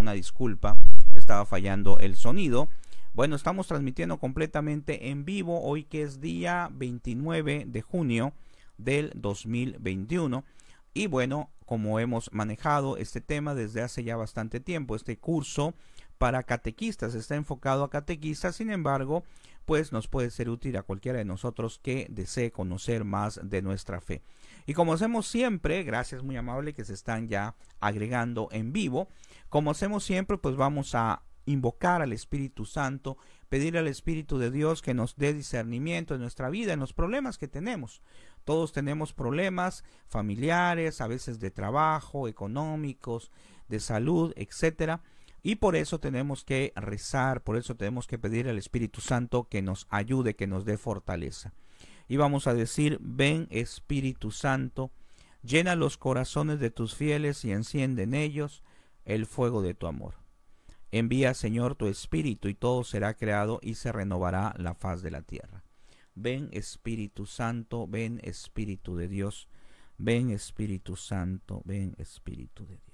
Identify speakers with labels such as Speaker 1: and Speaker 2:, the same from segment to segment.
Speaker 1: una disculpa, estaba fallando el sonido. Bueno, estamos transmitiendo completamente en vivo hoy que es día 29 de junio del 2021. Y bueno, como hemos manejado este tema desde hace ya bastante tiempo, este curso para catequistas está enfocado a catequistas, sin embargo, pues nos puede ser útil a cualquiera de nosotros que desee conocer más de nuestra fe. Y como hacemos siempre, gracias muy amable que se están ya agregando en vivo, como hacemos siempre, pues vamos a invocar al Espíritu Santo, pedir al Espíritu de Dios que nos dé discernimiento en nuestra vida, en los problemas que tenemos. Todos tenemos problemas familiares, a veces de trabajo, económicos, de salud, etcétera. Y por eso tenemos que rezar, por eso tenemos que pedir al Espíritu Santo que nos ayude, que nos dé fortaleza. Y vamos a decir, ven Espíritu Santo, llena los corazones de tus fieles y enciende en ellos el fuego de tu amor. Envía, Señor, tu Espíritu y todo será creado y se renovará la faz de la tierra. Ven Espíritu Santo, ven Espíritu de Dios, ven Espíritu Santo, ven Espíritu de Dios.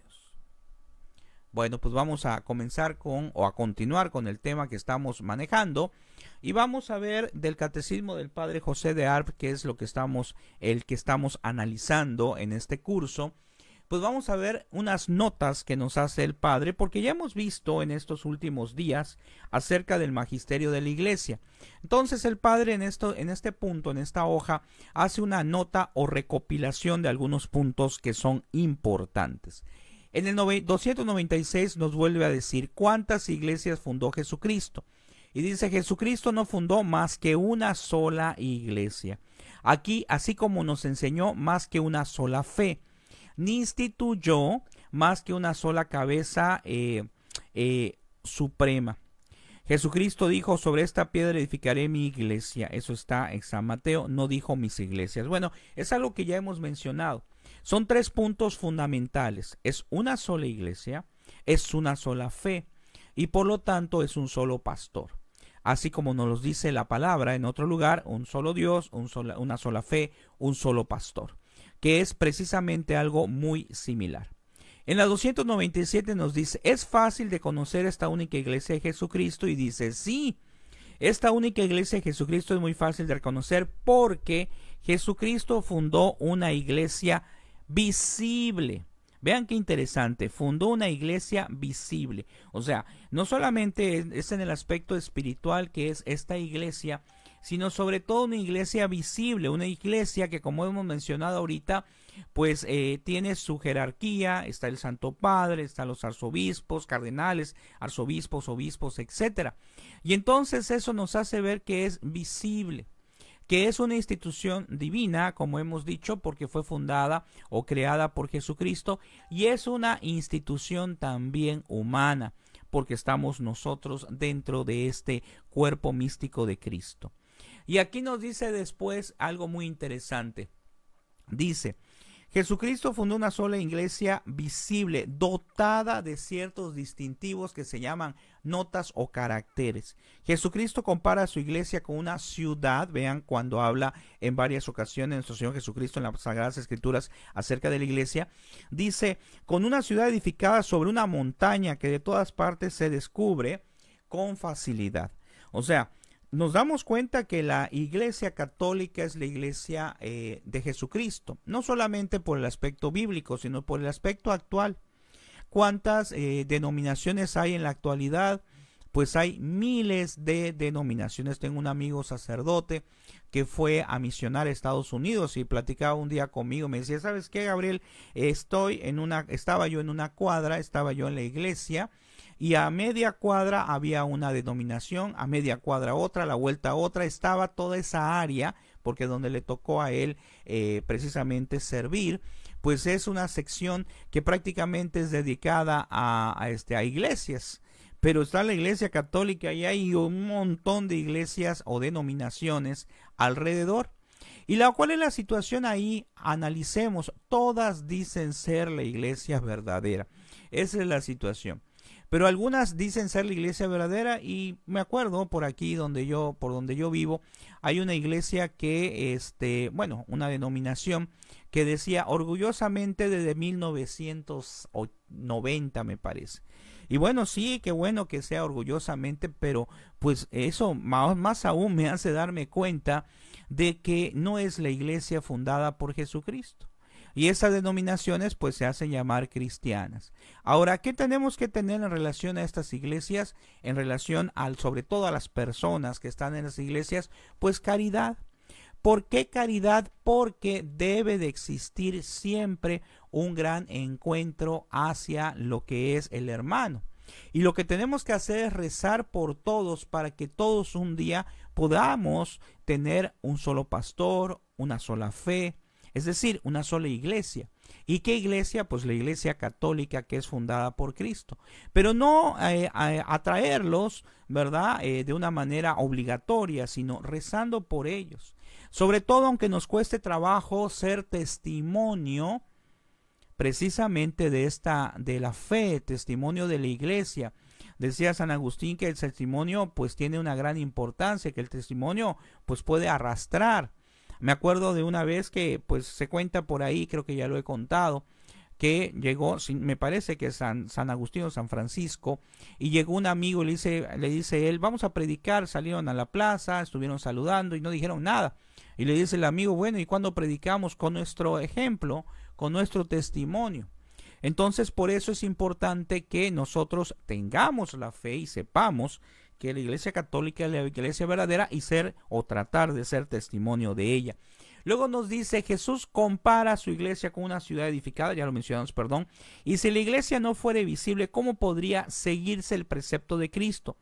Speaker 1: Bueno, pues vamos a comenzar con o a continuar con el tema que estamos manejando y vamos a ver del catecismo del Padre José de Arp, que es lo que estamos el que estamos analizando en este curso. Pues vamos a ver unas notas que nos hace el Padre, porque ya hemos visto en estos últimos días acerca del magisterio de la Iglesia. Entonces el Padre en esto en este punto, en esta hoja, hace una nota o recopilación de algunos puntos que son importantes. En el 296 nos vuelve a decir cuántas iglesias fundó Jesucristo. Y dice, Jesucristo no fundó más que una sola iglesia. Aquí, así como nos enseñó más que una sola fe, ni instituyó más que una sola cabeza eh, eh, suprema. Jesucristo dijo, sobre esta piedra edificaré mi iglesia. Eso está en San Mateo, no dijo mis iglesias. Bueno, es algo que ya hemos mencionado. Son tres puntos fundamentales. Es una sola iglesia, es una sola fe y por lo tanto es un solo pastor. Así como nos los dice la palabra en otro lugar, un solo Dios, una sola fe, un solo pastor, que es precisamente algo muy similar. En la 297 nos dice, es fácil de conocer esta única iglesia de Jesucristo y dice, sí, esta única iglesia de Jesucristo es muy fácil de reconocer porque Jesucristo fundó una iglesia visible. Vean qué interesante, fundó una iglesia visible. O sea, no solamente es en el aspecto espiritual que es esta iglesia, sino sobre todo una iglesia visible, una iglesia que como hemos mencionado ahorita, pues eh, tiene su jerarquía, está el Santo Padre, están los arzobispos, cardenales, arzobispos, obispos, etcétera Y entonces eso nos hace ver que es visible que es una institución divina, como hemos dicho, porque fue fundada o creada por Jesucristo, y es una institución también humana, porque estamos nosotros dentro de este cuerpo místico de Cristo. Y aquí nos dice después algo muy interesante. Dice, Jesucristo fundó una sola iglesia visible, dotada de ciertos distintivos que se llaman notas o caracteres. Jesucristo compara a su iglesia con una ciudad. Vean cuando habla en varias ocasiones nuestro Señor Jesucristo en las Sagradas Escrituras acerca de la iglesia. Dice, con una ciudad edificada sobre una montaña que de todas partes se descubre con facilidad. O sea, nos damos cuenta que la Iglesia Católica es la Iglesia eh, de Jesucristo, no solamente por el aspecto bíblico, sino por el aspecto actual. ¿Cuántas eh, denominaciones hay en la actualidad? Pues hay miles de denominaciones. Tengo un amigo sacerdote que fue a misionar a Estados Unidos y platicaba un día conmigo. Me decía, ¿sabes qué, Gabriel? Estoy en una, estaba yo en una cuadra, estaba yo en la iglesia y a media cuadra había una denominación, a media cuadra otra, la vuelta otra, estaba toda esa área, porque donde le tocó a él eh, precisamente servir, pues es una sección que prácticamente es dedicada a, este, a iglesias. Pero está la iglesia católica y hay un montón de iglesias o denominaciones alrededor. ¿Y la cual es la situación ahí? Analicemos. Todas dicen ser la iglesia verdadera. Esa es la situación. Pero algunas dicen ser la iglesia verdadera y me acuerdo por aquí donde yo, por donde yo vivo, hay una iglesia que, este, bueno, una denominación que decía orgullosamente desde 1990 me parece. Y bueno, sí, qué bueno que sea orgullosamente, pero pues eso más, más aún me hace darme cuenta de que no es la iglesia fundada por Jesucristo. Y esas denominaciones pues se hacen llamar cristianas. Ahora, ¿qué tenemos que tener en relación a estas iglesias? En relación al, sobre todo a las personas que están en las iglesias, pues caridad. ¿Por qué caridad? Porque debe de existir siempre un gran encuentro hacia lo que es el hermano. Y lo que tenemos que hacer es rezar por todos para que todos un día podamos tener un solo pastor, una sola fe, es decir, una sola iglesia. ¿Y qué iglesia? Pues la iglesia católica que es fundada por Cristo. Pero no eh, atraerlos, ¿verdad? Eh, de una manera obligatoria, sino rezando por ellos. Sobre todo, aunque nos cueste trabajo ser testimonio precisamente de esta, de la fe, testimonio de la iglesia. Decía San Agustín que el testimonio pues tiene una gran importancia, que el testimonio pues puede arrastrar me acuerdo de una vez que, pues se cuenta por ahí, creo que ya lo he contado, que llegó, me parece que San, San Agustín o San Francisco, y llegó un amigo y le dice, le dice él, vamos a predicar, salieron a la plaza, estuvieron saludando y no dijeron nada. Y le dice el amigo, bueno, ¿y cuándo predicamos con nuestro ejemplo, con nuestro testimonio? Entonces, por eso es importante que nosotros tengamos la fe y sepamos que la Iglesia Católica es la Iglesia verdadera y ser o tratar de ser testimonio de ella. Luego nos dice, Jesús compara su iglesia con una ciudad edificada, ya lo mencionamos, perdón, y si la iglesia no fuera visible, ¿cómo podría seguirse el precepto de Cristo?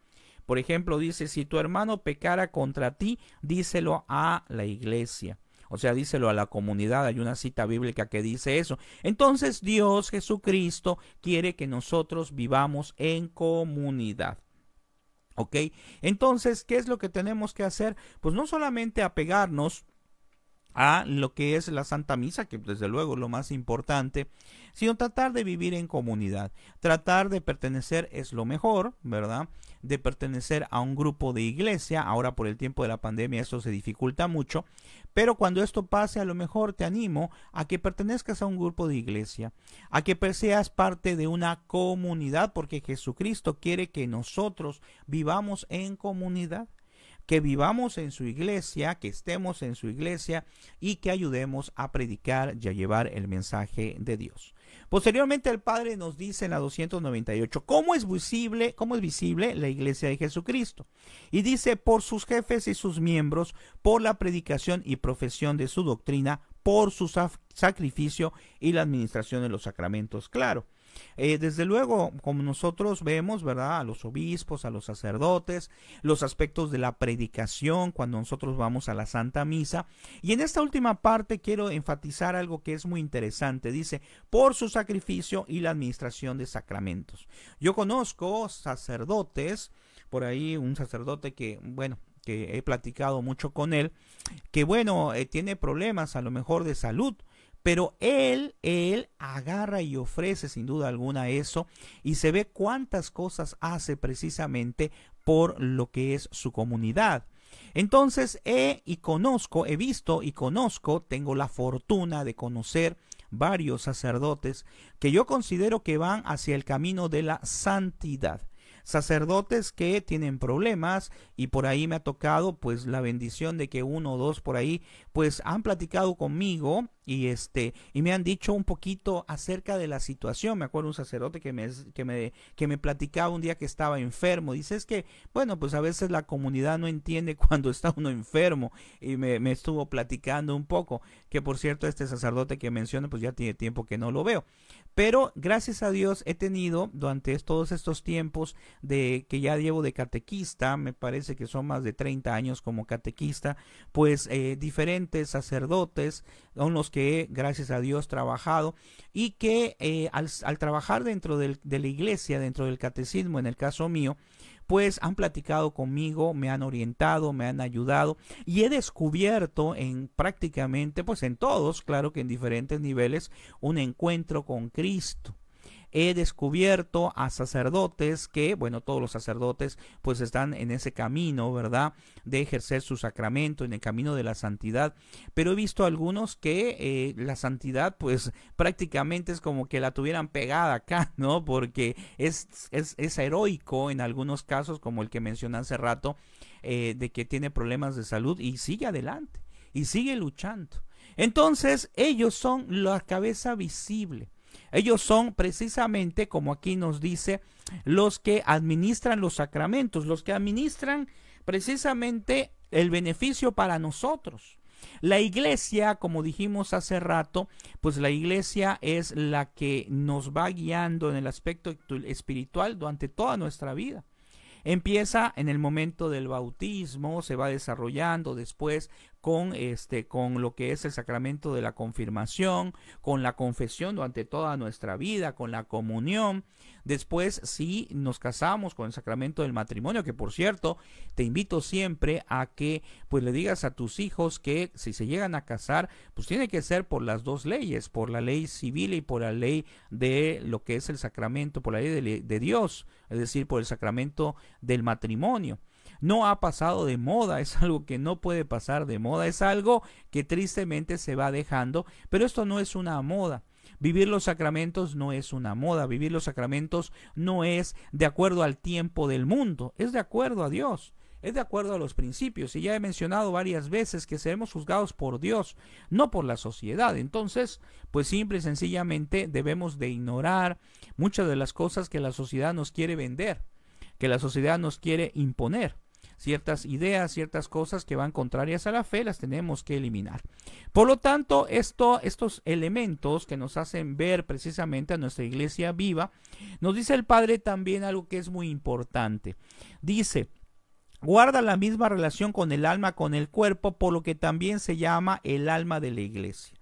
Speaker 1: Por ejemplo, dice, si tu hermano pecara contra ti, díselo a la iglesia. O sea, díselo a la comunidad. Hay una cita bíblica que dice eso. Entonces Dios Jesucristo quiere que nosotros vivamos en comunidad. ¿Ok? Entonces, ¿qué es lo que tenemos que hacer? Pues no solamente apegarnos a lo que es la Santa Misa, que desde luego es lo más importante, sino tratar de vivir en comunidad. Tratar de pertenecer es lo mejor, ¿verdad? De pertenecer a un grupo de iglesia. Ahora por el tiempo de la pandemia eso se dificulta mucho, pero cuando esto pase a lo mejor te animo a que pertenezcas a un grupo de iglesia, a que seas parte de una comunidad, porque Jesucristo quiere que nosotros vivamos en comunidad que vivamos en su iglesia, que estemos en su iglesia y que ayudemos a predicar y a llevar el mensaje de Dios. Posteriormente el Padre nos dice en la 298, ¿cómo es visible, cómo es visible la iglesia de Jesucristo? Y dice, por sus jefes y sus miembros, por la predicación y profesión de su doctrina, por su sacrificio y la administración de los sacramentos. Claro, eh, desde luego, como nosotros vemos, ¿verdad? A los obispos, a los sacerdotes, los aspectos de la predicación cuando nosotros vamos a la Santa Misa. Y en esta última parte quiero enfatizar algo que es muy interesante. Dice, por su sacrificio y la administración de sacramentos. Yo conozco sacerdotes, por ahí un sacerdote que, bueno, que he platicado mucho con él, que bueno, eh, tiene problemas a lo mejor de salud, pero él, él agarra y ofrece sin duda alguna eso y se ve cuántas cosas hace precisamente por lo que es su comunidad. Entonces he y conozco, he visto y conozco, tengo la fortuna de conocer varios sacerdotes que yo considero que van hacia el camino de la santidad sacerdotes que tienen problemas y por ahí me ha tocado pues la bendición de que uno o dos por ahí pues han platicado conmigo y, este, y me han dicho un poquito acerca de la situación. Me acuerdo un sacerdote que me, me, que me platicaba un día que estaba enfermo. Dice, es que, bueno, pues a veces la comunidad no entiende cuando está uno enfermo. Y me, me estuvo platicando un poco. Que por cierto, este sacerdote que menciono pues ya tiene tiempo que no lo veo. Pero gracias a Dios he tenido durante todos estos tiempos de que ya llevo de catequista, me parece que son más de 30 años como catequista, pues eh, diferentes sacerdotes son los que he, gracias a Dios, trabajado y que eh, al, al, trabajar dentro del, de la iglesia, dentro del catecismo, en el caso mío, pues han platicado conmigo, me han orientado, me han ayudado y he descubierto en prácticamente, pues en todos, claro que en diferentes niveles, un encuentro con Cristo he descubierto a sacerdotes que, bueno, todos los sacerdotes pues están en ese camino, ¿verdad? De ejercer su sacramento, en el camino de la santidad, pero he visto algunos que eh, la santidad pues prácticamente es como que la tuvieran pegada acá, ¿no? Porque es, es, es heroico en algunos casos, como el que mencioné hace rato, eh, de que tiene problemas de salud y sigue adelante y sigue luchando. Entonces ellos son la cabeza visible. Ellos son precisamente, como aquí nos dice, los que administran los sacramentos, los que administran precisamente el beneficio para nosotros. La iglesia, como dijimos hace rato, pues la iglesia es la que nos va guiando en el aspecto espiritual durante toda nuestra vida. Empieza en el momento del bautismo, se va desarrollando después con, este, con lo que es el sacramento de la confirmación, con la confesión durante toda nuestra vida, con la comunión. Después, si nos casamos con el sacramento del matrimonio, que por cierto, te invito siempre a que pues le digas a tus hijos que si se llegan a casar, pues tiene que ser por las dos leyes, por la ley civil y por la ley de lo que es el sacramento, por la ley de, de Dios, es decir, por el sacramento del matrimonio no ha pasado de moda, es algo que no puede pasar de moda, es algo que tristemente se va dejando, pero esto no es una moda. Vivir los sacramentos no es una moda, vivir los sacramentos no es de acuerdo al tiempo del mundo, es de acuerdo a Dios es de acuerdo a los principios. Y ya he mencionado varias veces que seremos juzgados por Dios, no por la sociedad. Entonces, pues simple y sencillamente debemos de ignorar muchas de las cosas que la sociedad nos quiere vender, que la sociedad nos quiere imponer. Ciertas ideas, ciertas cosas que van contrarias a la fe, las tenemos que eliminar. Por lo tanto, esto, estos elementos que nos hacen ver precisamente a nuestra iglesia viva, nos dice el Padre también algo que es muy importante. Dice, guarda la misma relación con el alma, con el cuerpo, por lo que también se llama el alma de la iglesia.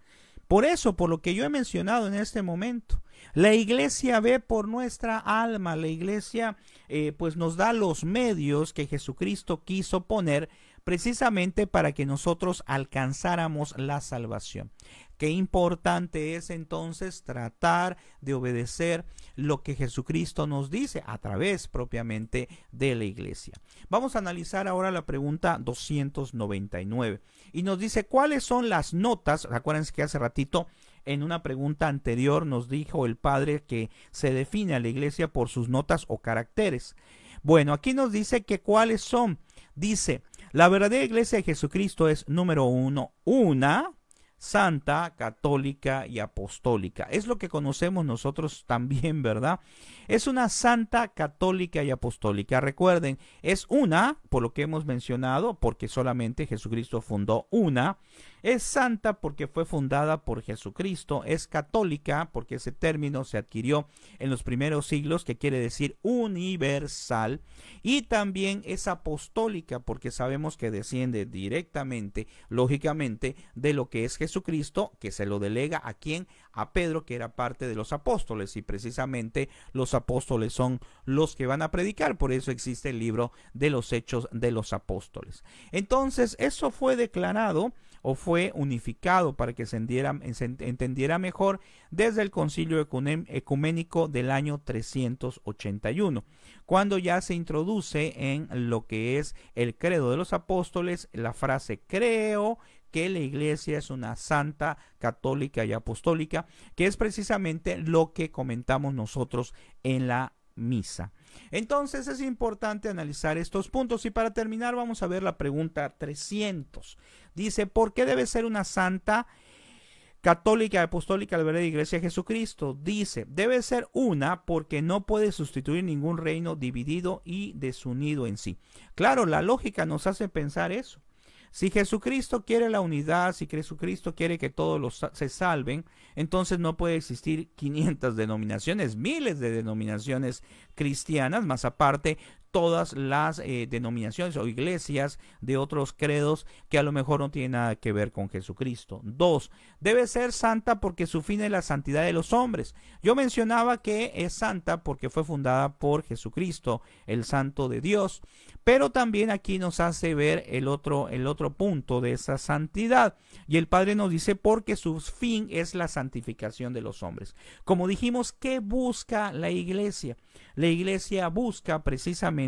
Speaker 1: Por eso, por lo que yo he mencionado en este momento, la iglesia ve por nuestra alma, la iglesia eh, pues nos da los medios que Jesucristo quiso poner precisamente para que nosotros alcanzáramos la salvación. Qué importante es entonces tratar de obedecer lo que Jesucristo nos dice a través propiamente de la iglesia. Vamos a analizar ahora la pregunta 299 y nos dice cuáles son las notas, acuérdense que hace ratito en una pregunta anterior nos dijo el padre que se define a la iglesia por sus notas o caracteres. Bueno, aquí nos dice que cuáles son. Dice, la verdadera iglesia de Jesucristo es número uno, una, santa, católica y apostólica. Es lo que conocemos nosotros también, ¿verdad? Es una santa, católica y apostólica. Recuerden, es una, por lo que hemos mencionado, porque solamente Jesucristo fundó una, es santa porque fue fundada por Jesucristo, es católica porque ese término se adquirió en los primeros siglos, que quiere decir universal, y también es apostólica porque sabemos que desciende directamente, lógicamente, de lo que es Jesucristo, que se lo delega a quien a Pedro, que era parte de los apóstoles, y precisamente los apóstoles son los que van a predicar, por eso existe el libro de los hechos de los apóstoles. Entonces, eso fue declarado o fue unificado para que se, entendiera mejor desde el concilio ecuménico del año 381, cuando ya se introduce en lo que es el credo de los apóstoles la frase creo, que la iglesia es una santa, católica y apostólica, que es precisamente lo que comentamos nosotros en la misa. Entonces es importante analizar estos puntos y para terminar vamos a ver la pregunta 300. Dice, ¿por qué debe ser una santa? católica apostólica la verdad iglesia Jesucristo. Dice, debe ser una porque no puede sustituir ningún reino dividido y desunido en sí. Claro, la lógica nos hace pensar eso. Si Jesucristo quiere la unidad, si Jesucristo quiere que todos los, se salven, entonces no puede existir 500 denominaciones, miles de denominaciones cristianas, más aparte todas las eh, denominaciones o iglesias de otros credos que a lo mejor no tienen nada que ver con Jesucristo. Dos, debe ser santa porque su fin es la santidad de los hombres. Yo mencionaba que es santa porque fue fundada por Jesucristo, el santo de Dios, pero también aquí nos hace ver el otro, el otro punto de esa santidad. Y el Padre nos dice porque su fin es la santificación de los hombres. Como dijimos, ¿qué busca la iglesia? La iglesia busca precisamente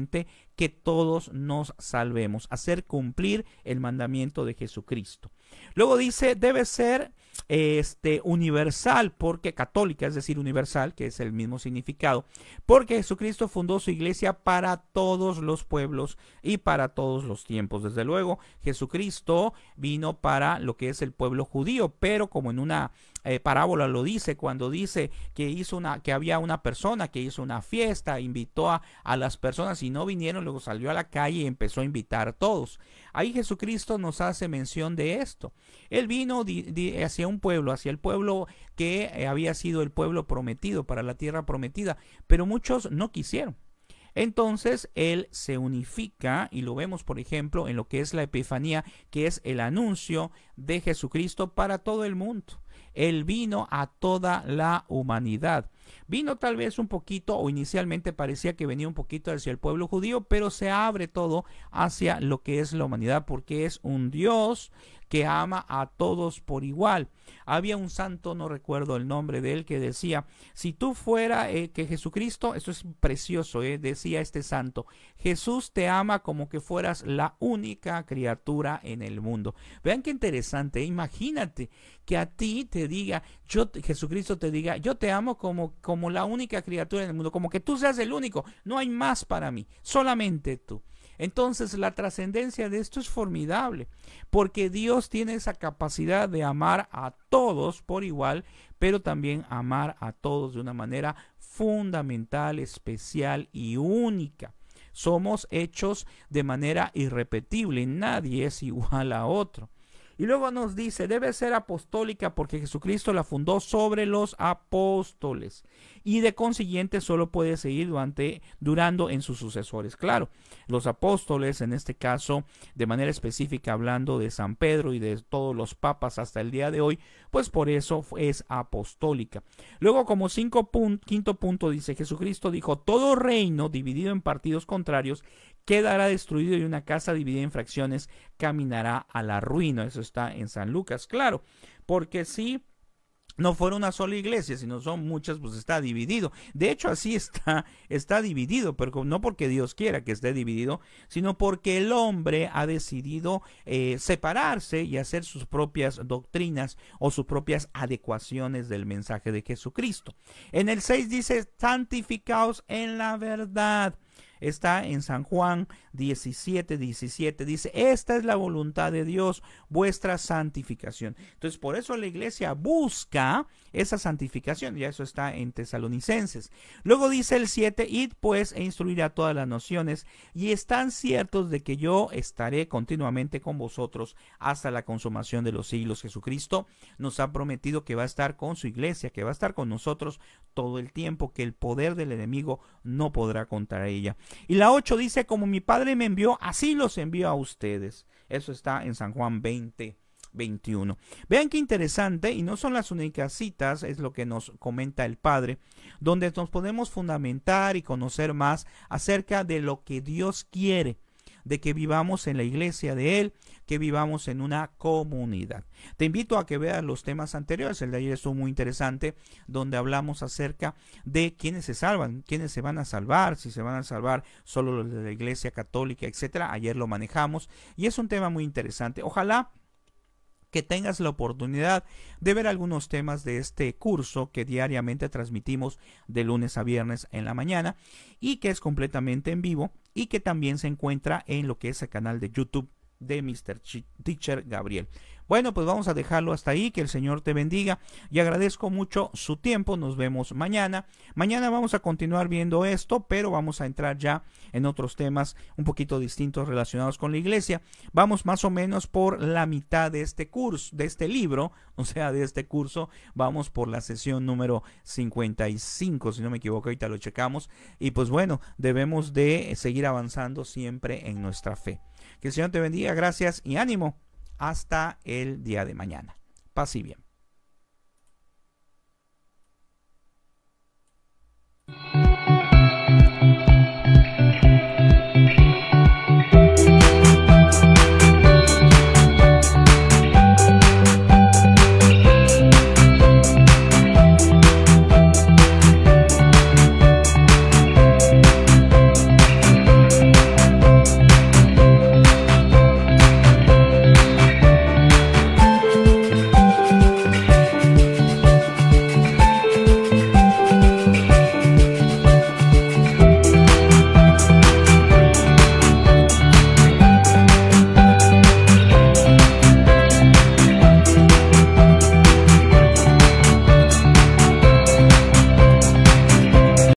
Speaker 1: que todos nos salvemos, hacer cumplir el mandamiento de Jesucristo. Luego dice, debe ser este, universal, porque católica, es decir, universal, que es el mismo significado, porque Jesucristo fundó su iglesia para todos los pueblos y para todos los tiempos. Desde luego, Jesucristo vino para lo que es el pueblo judío, pero como en una eh, parábola lo dice cuando dice que hizo una, que había una persona que hizo una fiesta, invitó a, las personas y no vinieron, luego salió a la calle y empezó a invitar a todos. Ahí Jesucristo nos hace mención de esto. Él vino hacia un pueblo, hacia el pueblo que eh, había sido el pueblo prometido, para la tierra prometida, pero muchos no quisieron. Entonces él se unifica y lo vemos, por ejemplo, en lo que es la Epifanía, que es el anuncio de Jesucristo para todo el mundo. Él vino a toda la humanidad Vino tal vez un poquito, o inicialmente parecía que venía un poquito hacia el pueblo judío, pero se abre todo hacia lo que es la humanidad, porque es un Dios que ama a todos por igual. Había un santo, no recuerdo el nombre de él, que decía, si tú fuera eh, que Jesucristo, esto es precioso, eh, decía este santo, Jesús te ama como que fueras la única criatura en el mundo. Vean qué interesante, imagínate que a ti te diga, yo, Jesucristo te diga, yo te amo como como la única criatura en el mundo, como que tú seas el único, no hay más para mí, solamente tú. Entonces la trascendencia de esto es formidable, porque Dios tiene esa capacidad de amar a todos por igual, pero también amar a todos de una manera fundamental, especial y única. Somos hechos de manera irrepetible, nadie es igual a otro. Y luego nos dice, debe ser apostólica porque Jesucristo la fundó sobre los apóstoles. Y de consiguiente solo puede seguir durante, durando en sus sucesores. Claro, los apóstoles, en este caso, de manera específica hablando de San Pedro y de todos los papas hasta el día de hoy, pues por eso es apostólica. Luego, como cinco quinto punto, dice, Jesucristo dijo, todo reino dividido en partidos contrarios quedará destruido y una casa dividida en fracciones caminará a la ruina. Eso está en San Lucas, claro, porque si no fuera una sola iglesia, sino son muchas, pues está dividido. De hecho, así está, está dividido, pero no porque Dios quiera que esté dividido, sino porque el hombre ha decidido eh, separarse y hacer sus propias doctrinas o sus propias adecuaciones del mensaje de Jesucristo. En el 6 dice, santificaos en la verdad. Está en San Juan 17, 17. Dice, esta es la voluntad de Dios, vuestra santificación. Entonces, por eso la iglesia busca esa santificación. Ya eso está en Tesalonicenses. Luego dice el 7, id pues e instruir a todas las naciones y están ciertos de que yo estaré continuamente con vosotros hasta la consumación de los siglos. Jesucristo nos ha prometido que va a estar con su iglesia, que va a estar con nosotros todo el tiempo, que el poder del enemigo no podrá contra ella. Y la 8 dice, como mi Padre me envió, así los envío a ustedes. Eso está en San Juan 20. 21. Vean qué interesante, y no son las únicas citas, es lo que nos comenta el Padre, donde nos podemos fundamentar y conocer más acerca de lo que Dios quiere, de que vivamos en la iglesia de Él que vivamos en una comunidad. Te invito a que veas los temas anteriores. El de ayer estuvo muy interesante, donde hablamos acerca de quiénes se salvan, quiénes se van a salvar, si se van a salvar solo los de la Iglesia Católica, etcétera. Ayer lo manejamos y es un tema muy interesante. Ojalá que tengas la oportunidad de ver algunos temas de este curso que diariamente transmitimos de lunes a viernes en la mañana y que es completamente en vivo y que también se encuentra en lo que es el canal de YouTube de Mr. Teacher Gabriel. Bueno, pues vamos a dejarlo hasta ahí. Que el Señor te bendiga y agradezco mucho su tiempo. Nos vemos mañana. Mañana vamos a continuar viendo esto, pero vamos a entrar ya en otros temas un poquito distintos relacionados con la iglesia. Vamos más o menos por la mitad de este curso, de este libro, o sea, de este curso. Vamos por la sesión número 55, si no me equivoco, ahorita lo checamos. Y pues bueno, debemos de seguir avanzando siempre en nuestra fe. Que el Señor te bendiga, gracias y ánimo. Hasta el día de mañana. Paz y bien.